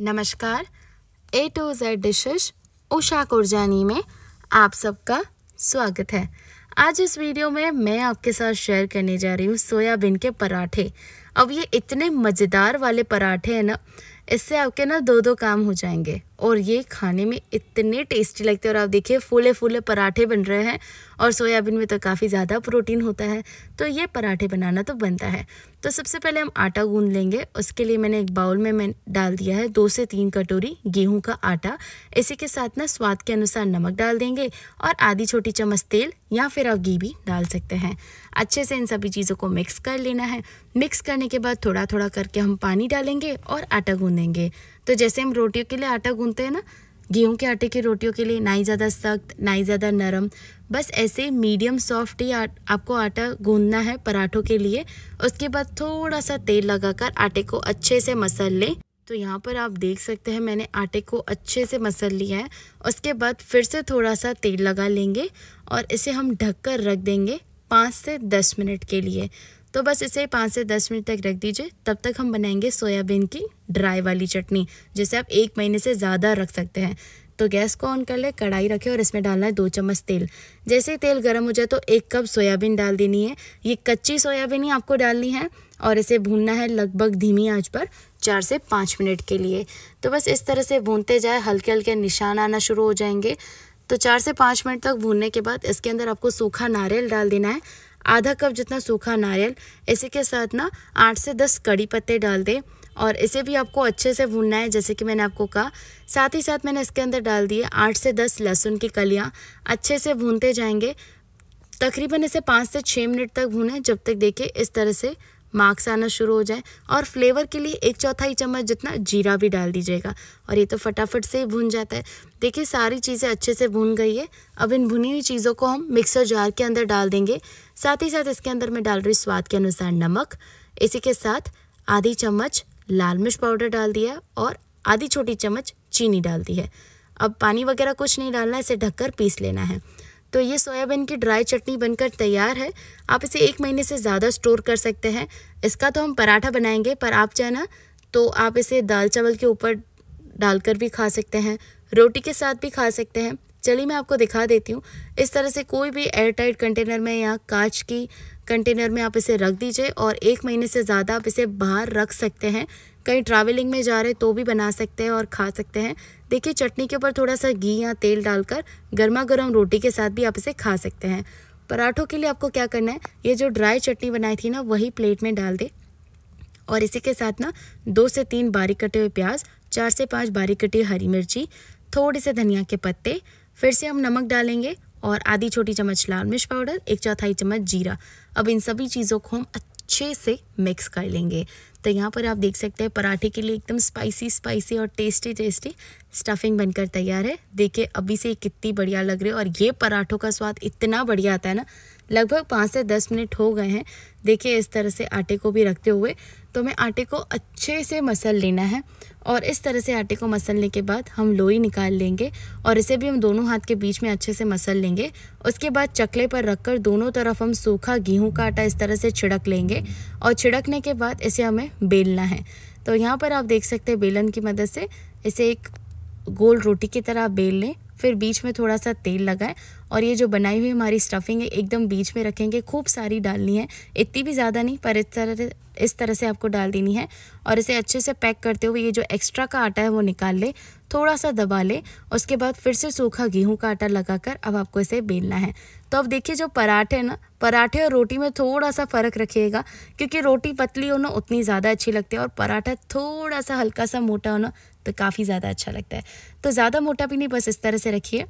नमस्कार A to Z dishes Usha Kurjani में आप सबका स्वागत है आज इस वीडियो में मैं आपके साथ शेयर करने जा रही हूँ सोयाबीन के पराठे अब ये इतने मज़ेदार वाले पराठे हैं ना इससे आपके ना दो दो काम हो जाएंगे और ये खाने में इतने टेस्टी लगते हैं और आप देखिए फूले फूले पराठे बन रहे हैं और सोयाबीन में तो काफ़ी ज़्यादा प्रोटीन होता है तो ये पराठे बनाना तो बनता है तो सबसे पहले हम आटा गूंद लेंगे उसके लिए मैंने एक बाउल में मैं डाल दिया है दो से तीन कटोरी गेहूँ का आटा इसी के साथ ना स्वाद के अनुसार नमक डाल देंगे और आधी छोटी चम्मच तेल या फिर आप घी भी डाल सकते हैं अच्छे से इन सभी चीज़ों को मिक्स कर लेना है मिक्स करने के बाद थोड़ा थोड़ा करके हम पानी डालेंगे और आटा गूँधेंगे तो जैसे हम रोटियों के लिए आटा गूंद सुनते हैं ना गेहूं के आटे की रोटियों के लिए ना ही ज़्यादा सख्त ना ही ज़्यादा नरम बस ऐसे मीडियम सॉफ्ट ही आपको आटा गूंदना है पराठों के लिए उसके बाद थोड़ा सा तेल लगाकर आटे को अच्छे से मसल लें तो यहाँ पर आप देख सकते हैं मैंने आटे को अच्छे से मसल लिया है उसके बाद फिर से थोड़ा सा तेल लगा लेंगे और इसे हम ढक कर रख देंगे पाँच से दस मिनट के लिए तो बस इसे पाँच से दस मिनट तक रख दीजिए तब तक हम बनाएंगे सोयाबीन की ड्राई वाली चटनी जिसे आप एक महीने से ज़्यादा रख सकते हैं तो गैस को ऑन कर ले कढ़ाई रखें और इसमें डालना है दो चम्मच तेल जैसे ही तेल गर्म हो जाए तो एक कप सोयाबीन डाल देनी है ये कच्ची सोयाबीन ही आपको डालनी है और इसे भूनना है लगभग धीमी आंच पर चार से पाँच मिनट के लिए तो बस इस तरह से भूनते जाए हल्के हल्के निशान आना शुरू हो जाएंगे तो चार से पाँच मिनट तक भूनने के बाद इसके अंदर आपको सूखा नारियल डाल देना है आधा कप जितना सूखा नारियल इसी के साथ ना आठ से दस कड़ी पत्ते डाल दें और इसे भी आपको अच्छे से भूनना है जैसे कि मैंने आपको कहा साथ ही साथ मैंने इसके अंदर डाल दिए आठ से दस लहसुन की कलियाँ अच्छे से भूनते जाएंगे तकरीबन इसे पाँच से छः मिनट तक भूनें जब तक देखिए इस तरह से मार्क्स आना शुरू हो जाए और फ्लेवर के लिए एक चौथाई चम्मच जितना जीरा भी डाल दीजिएगा और ये तो फटाफट से भुन जाता है देखिए सारी चीज़ें अच्छे से भुन गई है अब इन भुनी हुई चीज़ों को हम मिक्सर जार के अंदर डाल देंगे साथ ही साथ इसके अंदर मैं डाल रही स्वाद के अनुसार नमक इसी के साथ आधी चम्मच लाल मिर्च पाउडर डाल दिया और आधी छोटी चम्मच चीनी डाल दी है अब पानी वगैरह कुछ नहीं डालना है इसे ढककर पीस लेना है तो ये सोयाबीन की ड्राई चटनी बनकर तैयार है आप इसे एक महीने से ज़्यादा स्टोर कर सकते हैं इसका तो हम पराठा बनाएंगे पर आप चाहे ना तो आप इसे दाल चावल के ऊपर डालकर भी खा सकते हैं रोटी के साथ भी खा सकते हैं चलिए मैं आपको दिखा देती हूँ इस तरह से कोई भी एयर टाइट कंटेनर में या कांच की कंटेनर में आप इसे रख दीजिए और एक महीने से ज़्यादा आप इसे बाहर रख सकते हैं कहीं ट्रैवलिंग में जा रहे तो भी बना सकते हैं और खा सकते हैं देखिए चटनी के ऊपर थोड़ा सा घी या तेल डालकर गर्मा गर्म रोटी के साथ भी आप इसे खा सकते हैं पराठों के लिए आपको क्या करना है ये जो ड्राई चटनी बनाई थी ना वही प्लेट में डाल दे और इसी के साथ ना दो से तीन बारीक कटे हुए प्याज चार से पाँच बारीक कटी हरी मिर्ची थोड़े से धनिया के पत्ते फिर से हम नमक डालेंगे और आधी छोटी चम्मच लाल मिर्च पाउडर एक चौथाई चम्मच जीरा अब इन सभी चीज़ों को हम अच्छे से मिक्स कर लेंगे तो यहाँ पर आप देख सकते हैं पराठे के लिए एकदम स्पाइसी स्पाइसी और टेस्टी टेस्टी स्टफिंग बनकर तैयार है देखिए अभी से कितनी बढ़िया लग रही है और ये पराठों का स्वाद इतना बढ़िया आता है ना लगभग पाँच से दस मिनट हो गए हैं देखिए इस तरह से आटे को भी रखते हुए तो हमें आटे को अच्छे से मसल लेना है और इस तरह से आटे को मसलने के बाद हम लोई निकाल लेंगे और इसे भी हम दोनों हाथ के बीच में अच्छे से मसल लेंगे उसके बाद चकले पर रखकर दोनों तरफ हम सूखा गेहूं का आटा इस तरह से छिड़क लेंगे और छिड़कने के बाद इसे हमें बेलना है तो यहाँ पर आप देख सकते हैं बेलन की मदद से इसे एक गोल रोटी की तरह बेल लें फिर बीच में थोड़ा सा तेल लगाएं और ये जो बनाई हुई हमारी स्टफिंग है एकदम बीच में रखेंगे खूब सारी डालनी है इतनी भी ज़्यादा नहीं पर इस तरह इस तरह से आपको डाल देनी है और इसे अच्छे से पैक करते हुए ये जो एक्स्ट्रा का आटा है वो निकाल ले थोड़ा सा दबा ले उसके बाद फिर से सूखा गेहूं का आटा लगाकर अब आपको इसे बेलना है तो अब देखिए जो पराठे ना पराठे और रोटी में थोड़ा सा फ़र्क रखिएगा क्योंकि रोटी पतली हो ना उतनी ज़्यादा अच्छी लगती है और पराठा थोड़ा सा हल्का सा मोटा होना तो काफ़ी ज़्यादा अच्छा लगता है तो ज़्यादा मोटा भी नहीं बस इस तरह से रखिए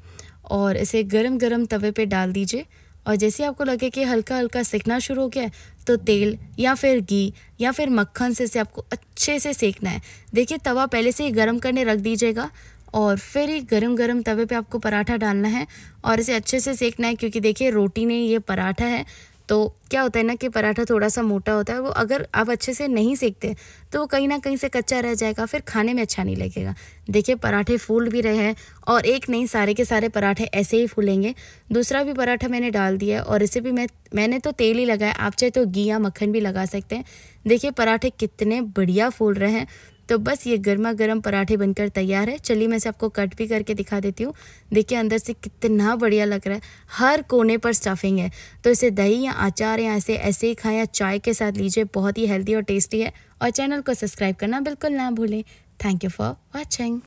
और इसे गरम गरम तवे पे डाल दीजिए और जैसे आपको लगे कि हल्का हल्का सेकना शुरू हो गया है तो तेल या फिर घी या फिर मक्खन से इसे आपको अच्छे से सेकना है देखिए तवा पहले से ही गर्म करने रख दीजिएगा और फिर ही गरम गरम तवे पे आपको पराठा डालना है और इसे अच्छे से सेकना है क्योंकि देखिए रोटी नहीं ये पराठा है तो क्या होता है ना कि पराठा थोड़ा सा मोटा होता है वो अगर आप अच्छे से नहीं सेकते तो वो कहीं ना कहीं से कच्चा रह जाएगा फिर खाने में अच्छा नहीं लगेगा देखिए पराठे फूल भी रहे हैं और एक नहीं सारे के सारे पराठे ऐसे ही फूलेंगे दूसरा भी पराठा मैंने डाल दिया है और इसे भी मैं मैंने तो तेल ही लगाया आप चाहे तो घी या मक्खन भी लगा सकते हैं देखिए पराठे कितने बढ़िया फूल रहे हैं तो बस ये गर्मा गर्म पराठे बनकर तैयार है चलिए मैं से आपको कट भी करके दिखा देती हूँ देखिए अंदर से कितना बढ़िया लग रहा है हर कोने पर स्टफिंग है तो इसे दही या अचार या ऐसे ऐसे ही खाएँ या चाय के साथ लीजिए बहुत ही हेल्दी और टेस्टी है और चैनल को सब्सक्राइब करना बिल्कुल ना भूलें थैंक यू फॉर वॉचिंग